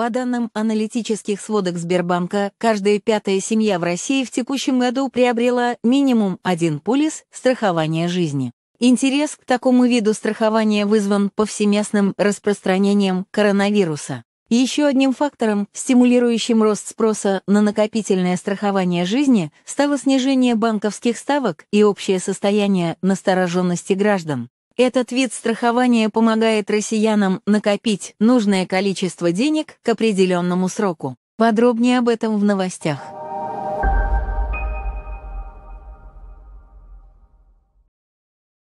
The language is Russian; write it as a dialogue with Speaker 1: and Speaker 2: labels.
Speaker 1: По данным аналитических сводок Сбербанка, каждая пятая семья в России в текущем году приобрела минимум один полис страхования жизни. Интерес к такому виду страхования вызван повсеместным распространением коронавируса. Еще одним фактором, стимулирующим рост спроса на накопительное страхование жизни, стало снижение банковских ставок и общее состояние настороженности граждан. Этот вид страхования помогает россиянам накопить нужное количество денег к определенному сроку. Подробнее об этом в новостях.